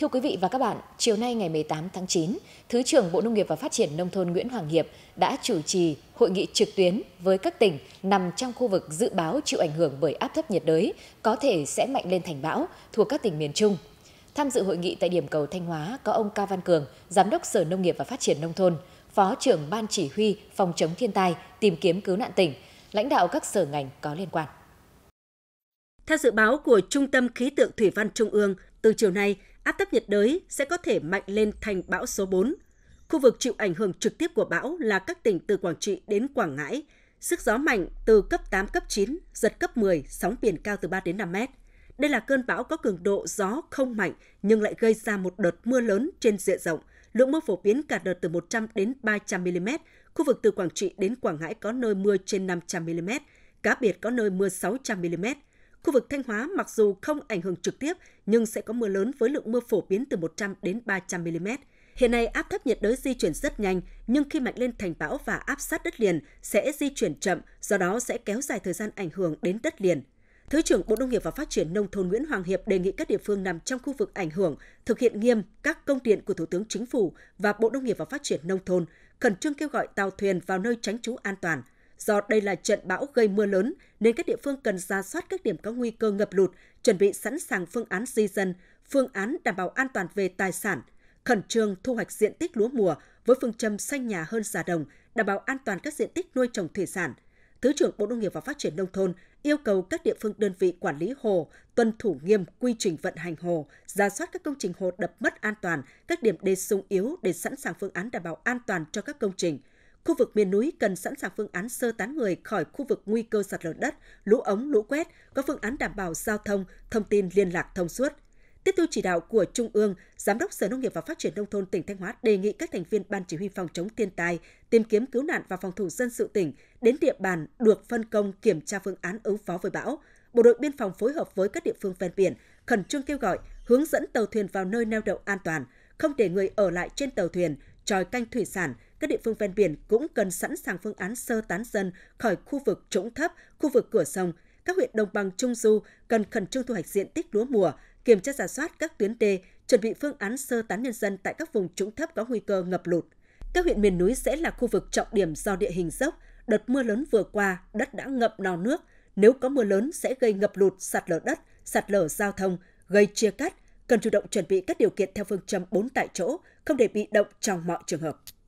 Thưa quý vị và các bạn, chiều nay ngày 18 tháng 9, Thứ trưởng Bộ Nông nghiệp và Phát triển Nông thôn Nguyễn Hoàng Hiệp đã chủ trì hội nghị trực tuyến với các tỉnh nằm trong khu vực dự báo chịu ảnh hưởng bởi áp thấp nhiệt đới có thể sẽ mạnh lên thành bão thuộc các tỉnh miền Trung. Tham dự hội nghị tại điểm cầu Thanh Hóa có ông Cao Văn Cường, Giám đốc Sở Nông nghiệp và Phát triển Nông thôn, Phó trưởng Ban Chỉ huy Phòng chống thiên tai, tìm kiếm cứu nạn tỉnh, lãnh đạo các sở ngành có liên quan. Theo dự báo của Trung tâm Khí tượng Thủy văn Trung ương, từ chiều nay, áp thấp nhiệt đới sẽ có thể mạnh lên thành bão số 4. Khu vực chịu ảnh hưởng trực tiếp của bão là các tỉnh từ Quảng Trị đến Quảng Ngãi, sức gió mạnh từ cấp 8 cấp 9, giật cấp 10, sóng biển cao từ 3 đến 5 mét. Đây là cơn bão có cường độ gió không mạnh nhưng lại gây ra một đợt mưa lớn trên diện rộng, lượng mưa phổ biến cả đợt từ 100 đến 300 mm, khu vực từ Quảng Trị đến Quảng Ngãi có nơi mưa trên 500 mm, cá biệt có nơi mưa 600 mm Khu vực Thanh Hóa mặc dù không ảnh hưởng trực tiếp nhưng sẽ có mưa lớn với lượng mưa phổ biến từ 100 đến 300 mm. Hiện nay áp thấp nhiệt đới di chuyển rất nhanh, nhưng khi mạnh lên thành bão và áp sát đất liền sẽ di chuyển chậm, do đó sẽ kéo dài thời gian ảnh hưởng đến đất liền. Thứ trưởng Bộ Nông nghiệp và Phát triển Nông thôn Nguyễn Hoàng Hiệp đề nghị các địa phương nằm trong khu vực ảnh hưởng thực hiện nghiêm các công điện của Thủ tướng Chính phủ và Bộ Nông nghiệp và Phát triển Nông thôn, khẩn trương kêu gọi tàu thuyền vào nơi tránh trú an toàn – Do đây là trận bão gây mưa lớn nên các địa phương cần ra soát các điểm có nguy cơ ngập lụt, chuẩn bị sẵn sàng phương án di dân, phương án đảm bảo an toàn về tài sản, khẩn trương thu hoạch diện tích lúa mùa với phương châm xanh nhà hơn già đồng, đảm bảo an toàn các diện tích nuôi trồng thủy sản. Thứ trưởng Bộ Nông nghiệp và Phát triển Nông thôn yêu cầu các địa phương đơn vị quản lý hồ tuân thủ nghiêm quy trình vận hành hồ, ra soát các công trình hồ đập mất an toàn, các điểm đê sung yếu để sẵn sàng phương án đảm bảo an toàn cho các công trình – Khu vực miền núi cần sẵn sàng phương án sơ tán người khỏi khu vực nguy cơ sạt lở đất, lũ ống, lũ quét, có phương án đảm bảo giao thông, thông tin liên lạc thông suốt. Tiếp thu chỉ đạo của Trung ương, Giám đốc Sở Nông nghiệp và Phát triển Nông thôn tỉnh Thanh Hóa đề nghị các thành viên Ban Chỉ huy phòng chống thiên tai, tìm kiếm cứu nạn và phòng thủ dân sự tỉnh đến địa bàn được phân công kiểm tra phương án ứng phó với bão. Bộ đội biên phòng phối hợp với các địa phương ven biển khẩn trương kêu gọi, hướng dẫn tàu thuyền vào nơi neo đậu an toàn, không để người ở lại trên tàu thuyền, tròi canh thủy sản – các địa phương ven biển cũng cần sẵn sàng phương án sơ tán dân khỏi khu vực trũng thấp, khu vực cửa sông. Các huyện đồng bằng Trung Du cần khẩn trương thu hoạch diện tích lúa mùa, kiểm tra giả soát các tuyến đê, chuẩn bị phương án sơ tán nhân dân tại các vùng trũng thấp có nguy cơ ngập lụt. Các huyện miền núi sẽ là khu vực trọng điểm do địa hình dốc, đợt mưa lớn vừa qua đất đã ngập nò nước, nếu có mưa lớn sẽ gây ngập lụt, sạt lở đất, sạt lở giao thông, gây chia cắt, cần chủ động chuẩn bị các điều kiện theo phương châm 4 tại chỗ, không để bị động trong mọi trường hợp.